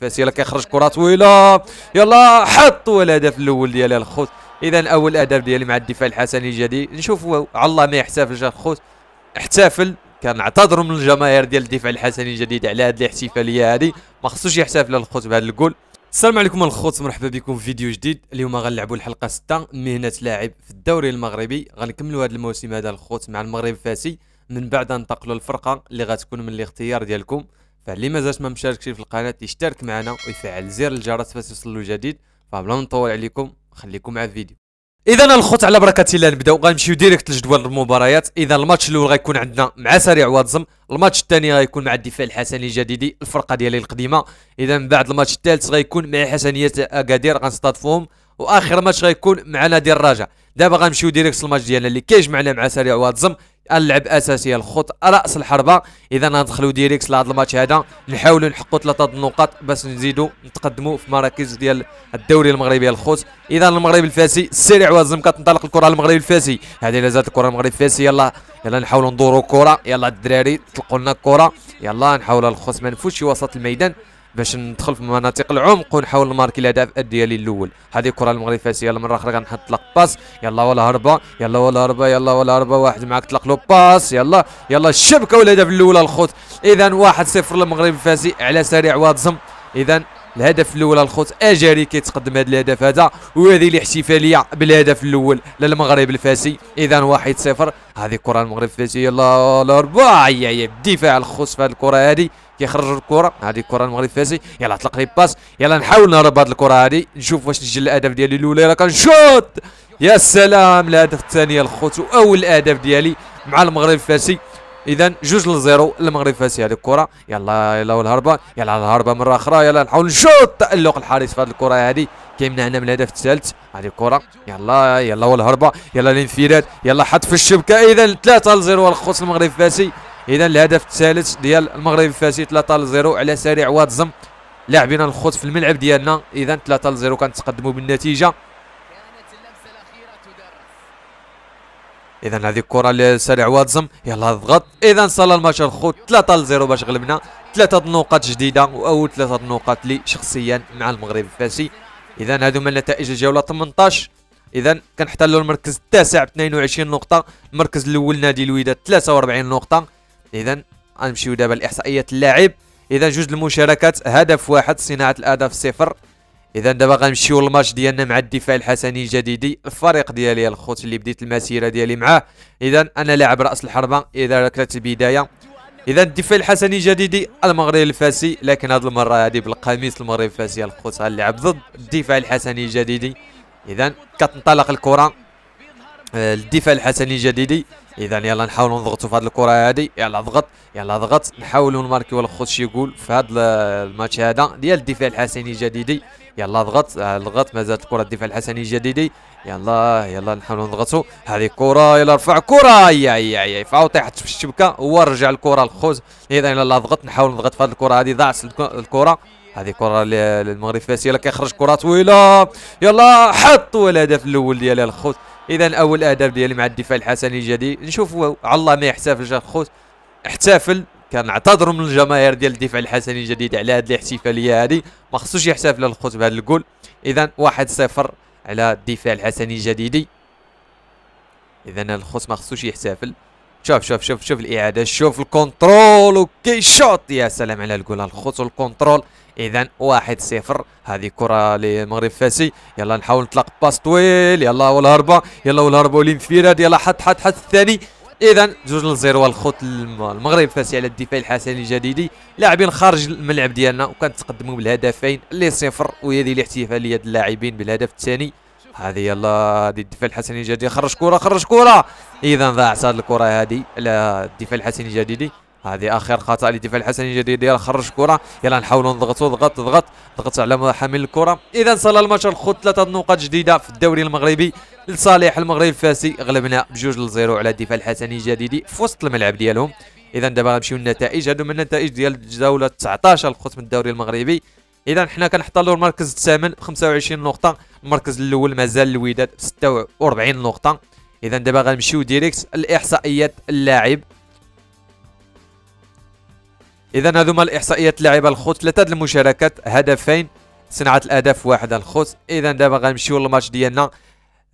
فاسيلا كيخرج كره طويله يلا حط والهدف الاول ديال الخوت اذا اول اداء ديالي مع الدفاع الحسني الجديد نشوفوا على الله ما يحتفلش الخوت احتفل كنعتذروا من الجماهير ديال الدفاع الحسني الجديد على هذه الاحتفاليه هذه ما خصوش يحتفل الخوت بهذا الجول السلام عليكم الخوت مرحبا بكم في فيديو جديد اليوم غنلعبوا الحلقه 6 مهنه لاعب في الدوري المغربي غنكملوا هذا الموسم هذا الخوت مع المغرب الفاسي من بعد ننتقلوا للفرقه اللي غتكون من الاختيار ديالكم فاللي مازال ما مشاركش في القناه يشترك معنا ويفعل زر الجرس باش يوصل جديد فبلا ما نطول عليكم خليكم مع الفيديو اذا الخوت على بركه الله نبداو غنمشيو ديريكت لجدول المباريات اذا الماتش الاول غيكون عندنا مع سريع واتزم الماتش الثاني غيكون مع الدفاع الحسني الجديدي الفرقه ديالي القديمه اذا من بعد الماتش الثالث غيكون مع حسنيه اكادير غنستضيفوهم واخر ماتش غيكون مع نادي الرجاء دابا غنمشيو ديريكت للماتش ديالنا اللي كيجمعنا مع سريع واتزم اللعب اساسيه الخط راس الحربه اذا ندخلوا ديريكس لهذا الماتش هذا نحاولوا نحققوا ثلاثه النقاط باش نزيدوا نتقدموا في مراكز ديال الدوري المغربي الخوت اذا المغرب الفاسي سريع والزمكه كتنطلق الكره المغرب الفاسي هذه لازالت الكره المغرب الفاسي يلا يلا نحاولوا ندوروا الكره يلا الدراري طلقوا لنا الكره يلا نحاول الخوت ما نفوتش وسط الميدان باش ندخل في مناطق العمق ونحاول نماركي الهدف ديالي الاول هذه كره المغرب فاسيه مره اخرى غنطلق باس يلا ولا هربه يلا ولا هربه يلا ولا هربه واحد معاك طلق له باس يلا يلا الشبكه والهدف الاول الخوت اذا واحد صفر للمغرب الفاسي على سريع واتزم اذا الهدف الاول الخوت اجاري كيتقدم هذا الهدف هذا وهذه الاحتفاليه بالهدف الاول للمغرب الفاسي اذا واحد صفر هذه كره المغرب الفاسي يلا الاربعه يا الدفاع الخوت في هذه الكره هذه كيخرج الكره هذه الكره المغرب فازي يلا طلق لي باس يلا نحاول نهرب هذه الكره هذه نشوف واش نسجل الهدف ديالي الاولى يلا كنشوط يا سلام الهدف الثاني الخوت اول هدف ديالي مع المغرب الفاسي اذا جوج لزيرو المغرب فاسي هذه الكره يلا يلا والهربه يلا الهربه مره اخرى يلا نحاول نشوط تالق الحارس في هذه الكره هذه كيمنعنا من الهدف الثالث هذه الكره يلا يلا والهربه يلا الانفراد يلا حط في الشبكه اذا 3 لزيرو الخوت المغرب فاسي اذا الهدف الثالث ديال المغرب الفاسي 3 ل 0 على سريع واتزم لاعبين الخوت في الملعب ديالنا اذا 3 ل 0 كنتقدموا بالنتيجه اذا هذه الكره لسريع واتزم يلا ضغط اذا صلى الماتش الخوت 3 ل 0 باش غلبنا ثلاثه النقاط جديده واول ثلاثه النقاط لي شخصيا مع المغرب الفاسي اذا هذو هما نتائج الجوله 18 اذا كنحتلوا المركز التاسع ب 22 نقطه المركز الاول نادي الوداد 43 نقطه اذا غنمشيو دابا لاحصائيات اللاعب اذا جوج المشاركات هدف واحد صناعه الاهداف صفر اذا دابا غنمشيو للماتش ديالنا مع الدفاع الحسني الجديدي الفريق ديالي الخوت اللي بديت المسيره ديالي معاه اذا انا لاعب راس الحربه اذا ركلت البدايه اذا الدفاع الحسني الجديدي المغرب الفاسي لكن هذه المره هذه بالقميص المغرب الفاسي الخوت غنلعب ضد الدفاع الحسني الجديدي اذا كتنطلق الكره آه، الدفاع الحسني الجديدي اذا يلا نحاولوا نضغطوا في هذه الكره هذه يلا ضغط يلا ضغط نحاولوا نماركيو الخوت شي يقول في هذا الماتش هذا ديال الدفاع الحسني الجديدي يلا ضغط آه، ضغط مازالت الكره الدفاع الحسني الجديدي يلا يلا نحاولوا نضغطوا هذه كره يلا رفع كره يا يا يا فاو طيحت في الشبكه هو رجع الكره الخوز اذا يلا ضغط نحاول نضغط في هذه الكره هذه ضاعت الكره هذه كره للمغرب فاسيه كيخرج كره طويله يلا حط الهدف الاول ديال الخوت اذا اول اهداف ديالي مع الدفاع الحسني الجديد نشوفوا على الله ما يحتفلش الخوت احتفل كنعتذروا من الجماهير ديال الدفاع الحسني الجديد على هذه الاحتفاليه هذه ما خصوش يحتفل الخوت بهذا الجول اذا 1-0 على الدفاع الحسني الجديدي اذا الخوت ما خصوش يحتفل شوف شوف شوف شوف الاعاده شوف الكونترول وكي شوت يا سلام على الجول الخوت والكونترول اذا واحد صفر هذه كره للمغرب فاسي يلا نحاول نطلق باس طويل يلا والهربه يلا والهربه والانفراد يلا حط حط حط الثاني اذا جوج لزيرو الخط المغرب فاسي على الدفاع الحسني الجديدي لاعبين خارج الملعب ديالنا وكانت تقدموا بالهدفين اللي صفر وهذه الاحتفاليه ديال اللاعبين بالهدف الثاني هذه يلا هذه الدفاع الحسني الجديدي خرج كره خرج كره اذا ضاعت هذه الكره هذه على الدفاع الحسني الجديدي هذه اخر خطا لدفاع الحسني الجديد يلا خرج كره يلا نحاولوا نضغطوا ضغط ضغط ضغط على حامل الكره اذا صلى الماتش خذ ثلاثه نقاط جديده في الدوري المغربي لصالح المغرب الفاسي غلبنا بجوج لزيرو على الدفاع الحسني الجديدي في وسط الملعب ديالهم اذا دابا غنمشيو للنتائج هادو من النتائج ديال الجوله 19 الختم الدوري المغربي اذا حنا كنحتلوا المركز الثامن ب 25 نقطه المركز الاول مازال الوداد ب 46 نقطه اذا دابا غنمشيو ديريكت الاحصائيات اللاعب اذا هذوما الاحصائيات لعب الخوت ثلاثه المشاركات هدفين صناعه الاهداف واحد الخوت اذا دابا غنمشيو للماتش ديالنا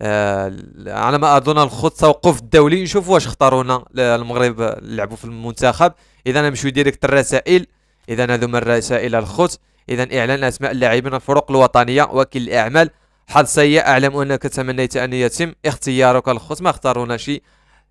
آه على ما اظن الخوت توقف الدولي نشوف واش اختارونا المغرب لعبوا في المنتخب اذا نمشيو ديريكت الرسائل اذا هذوما الرسائل الخوت اذا اعلان اسماء اللاعبين الفرق الوطنيه وكيل الاعمال حظ سيء اعلم انك تمنيت ان يتم اختيارك الخوت ما اختارونا شي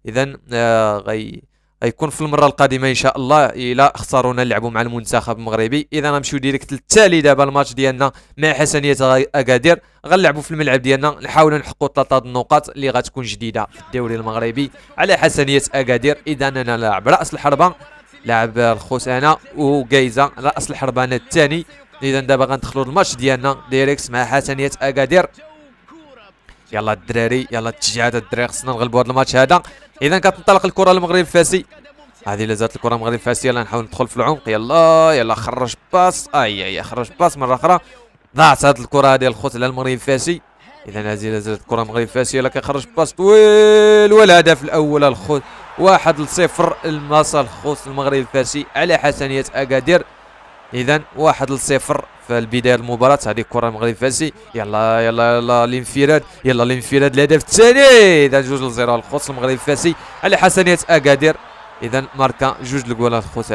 اذا آه غي غيكون في المره القادمه ان شاء الله الا اختارونا نلعبوا مع المنتخب المغربي اذا غنمشيو ديريكت للتالي دابا الماتش ديالنا مع حسنيه اكادير غنلعبوا في الملعب ديالنا نحاولوا نحققوا ثلاثه النقاط اللي غتكون جديده في الدوري المغربي على حسنيه اكادير اذا انا لاعب راس الحربه لاعب الخوس انا وكايزه راس الحربه انا الثاني اذا دابا غندخلوا الماتش ديالنا ديريكت مع حسنيه اكادير يلا الدراري يلا التشجيعات الدراري خصنا نغلبوا هذا الماتش هذا اذا كتنطلق الكره للمغرب الفاسي هذه لا زالت الكره المغرب الفاسيه يلا نحاول ندخل في العمق يلا يلا خرج باس اي اي خرج باس مره اخرى ضاعت هذه الكره هذه الخط على المغرب الفاسي اذا هذه لا زالت الكره المغرب الفاسيه يلا كيخرج باس طويل والهدف الاول الخط واحد لصفر المصل خوص المغرب الفاسي على حسنيه اكادير اذا واحد لصفر في البدايه المباراه هذه كره المغرب فاسي يلا يلا يلا الانفراد يلا الانفراد الهدف الثاني اذا جوج لزيرو الخوص المغرب الفاسي على حسنيه اكادير اذا ماركا جوج لكولات الخوص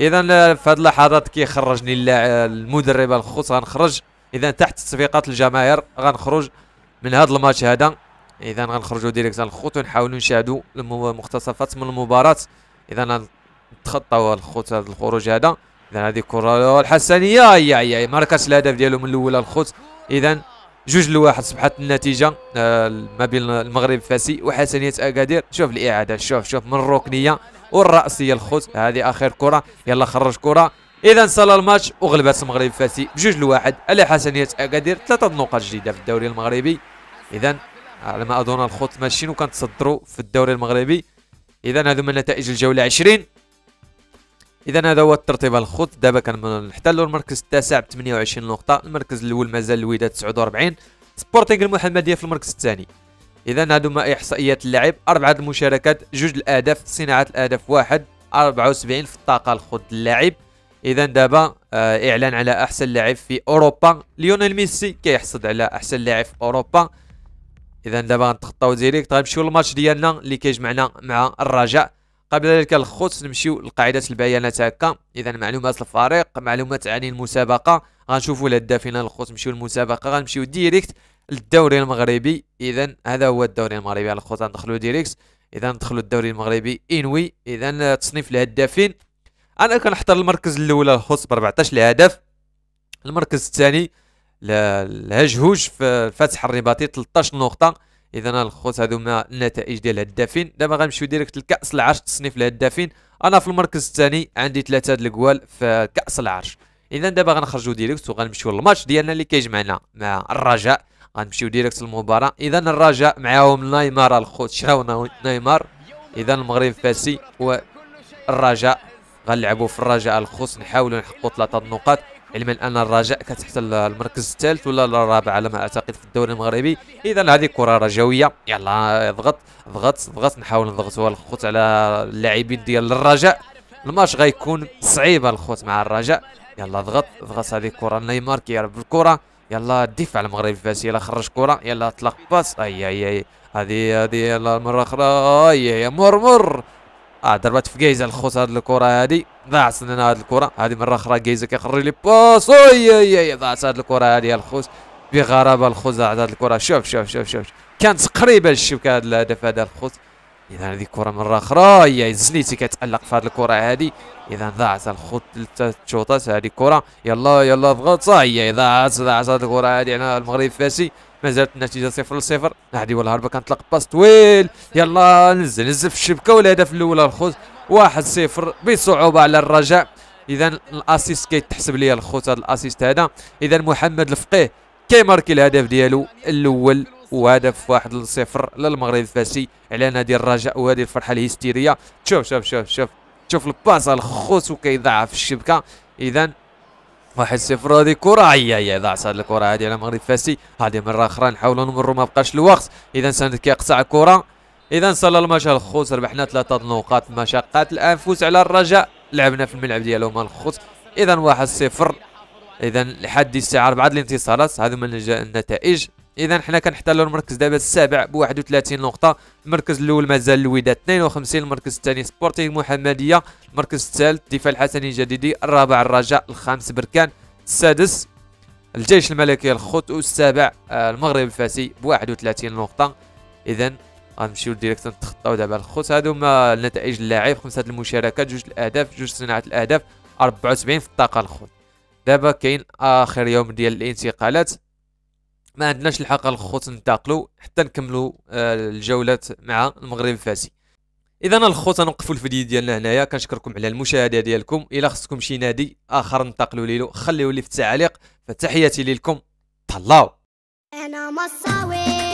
اذا في هذه اللحظات كيخرجني المدرب الخوص غنخرج اذا تحت تصفيقات الجماهير غنخرج من هذا الماتش هذا اذا غنخرجوا ديريكت الخوت ونحاولوا نشاهدوا المختصفات من المباراه اذا تخطاو الخوت هذا الخروج هذا اذا هذه كره الحسنيه يا يا ما ركزش الهدف ديالو من الاول الخوت اذا جوج لواحد صبحت النتيجه آه، ما بين المغرب الفاسي وحسنيه اكادير شوف الاعاده شوف شوف من الركنيه والراسيه الخوت هذه اخر كره يلا خرج كره اذا صلى الماتش وغلبت المغرب الفاسي بجوج لواحد على حسنيه اكادير ثلاثه نقاط جديده في الدوري المغربي اذا على ما اظن الخوت ماشيين وكنتصدروا في الدوري المغربي اذا هذو من نتائج الجوله 20 اذا هذا هو الترتيب الخط دابا كنحتلوا المركز التاسع ب 28 نقطه المركز الاول مازال الوداد 49 سبورتينغ المحمديه في المركز الثاني اذا هذوما احصائيات اللاعب اربعه المشاركات جوج الاهداف صناعه الاهداف واحد 74 في الطاقه الخط اللاعب اذا دابا آه اعلان على احسن لاعب في اوروبا ليونيل ميسي كيحصد على احسن لاعب في اوروبا اذا دابا غنتخطاو ديريكت غنمشيو للماتش ديالنا اللي كيجمعنا مع الرجاء قبل ذلك الخوت نمشيو لقاعده البيانات هكا اذا معلومات الفريق معلومات عن المسابقه غنشوفوا الهدافين الخوت نمشيو للمسابقه غنمشيو ديريكت للدوري المغربي اذا هذا هو الدوري المغربي الخوت غندخلوا ديريكت اذا ندخلوا الدوري المغربي انوي اذا تصنيف الهدافين انا كنحضر المركز الاول الخوت ب 14 هدف المركز الثاني الهجهوج في فتح الرباطي 13 نقطه اذا الخوت هذوما النتائج ديال الهدافين دابا غنمشيو ديريكت لكاس العرش تصنيف الهدافين انا في المركز الثاني عندي ثلاثه الكوال في كاس العرش اذا دابا غنخرجوا ديريكت وغنمشيو للماتش ديالنا اللي كيجمعنا مع الرجاء غنمشيو ديريكت للمباراه اذا الرجاء معاهم نيمار الخوت شراو نيمار اذا المغرب فاسي والرجاء غنلعبوا في الرجاء الخوت نحاولوا نحققوا ثلاثه النقاط علما ان الرجاء تحت المركز الثالث ولا الرابع على ما اعتقد في الدوري المغربي اذا هذه كره رجويه يلا اضغط اضغط اضغط نحاول نضغطوا الخوت على اللاعبين ديال الرجاء الماتش غيكون صعيب الخوت مع الرجاء يلا اضغط اضغط هذه الكره نيمار كيربي الكره يلا الدفاع المغربي فاس يلا خرج كره يلا طلق باس اي اي اي هذه هذه المره اخرى اي اي مرمر مر اه ضربات في جيزه الخوت هذه الكره هذه ضاعت لنا هاد الكره هذه مره اخرى جيزه كيخرج لي باس اي ضاعت هذه الكره هذه الخوت بغرابه الخوت ضاعت هذه الكره شوف شوف شوف شوف كانت قريبه للشبكه هذا الهدف هذا الخوت اذا هذه كره مره اخرى اي زليتي كتالق في هذه الكره هذه اذا ضاعت الخوت ثلاث شوطات هذه كره يلا يلا ضغط اي ضاعت ضاعت هذه الكره هذه على يعني المغرب فاسي مازالت النتيجه 0 0 هادي ولا هربه كنطلق باس طويل يلا نزل نزل في الشبكه والهدف الاول الخوت 1 0 بصعوبه على الرجاء اذا الاسيست كيتحسب ليا الخوت هذا الاسيست هذا اذا محمد الفقيه كيماركي الهدف ديالو الاول وهدف 1 0 للمغرب الفاسي على نادي الرجاء وهذه الفرحه الهستيريه شوف شوف شوف شوف شوف الباس الخوت وكيضيعها في الشبكه اذا واحد صفر هذه كرة عيا عيا ضاعت هذه الكرة هذه على المغرب فاسي هذه مرة أخرى نحاولوا نمروا ما بقاش الوقت إذا ساند كيقطع الكرة إذا صلى المشا الخوت ربحنا ثلاثة نقاط مشقات الآن فوز على الرجاء لعبنا في الملعب ديالهم الخوت إذا واحد صفر إذا لحد الساعة أربعة الانتصارات هذوما النتائج اذا حنا كنحتلوا المركز دابا السابع ب 31 نقطه المركز الاول مازال الوداد 52 المركز الثاني سبورتينغ محمديه المركز الثالث الدفاع الحسني الجديدي الرابع الرجاء الخامس بركان السادس الجيش الملكي الخوت والسابع آه، المغرب الفاسي ب 31 نقطه اذا غنمشيو ديريكت نتخطاو دابا الخوت هادو هما نتائج اللاعب خمسه المشاركات جوج الاهداف جوج صناعه الاهداف 74 في الطاقه الخوت دابا كاين اخر يوم ديال الانتقالات ما عندناش الحق الخوت ننتقلوا حتى نكملوا آه، الجولات مع المغرب الفاسي اذا الخوت نوقفوا الفيديو ديالنا هنايا كنشكركم على المشاهده ديالكم الا خصكم شي نادي اخر ننتقلوا ليلو خليوا لي في التعاليق فتحياتي لكم طلاو انا مصاوي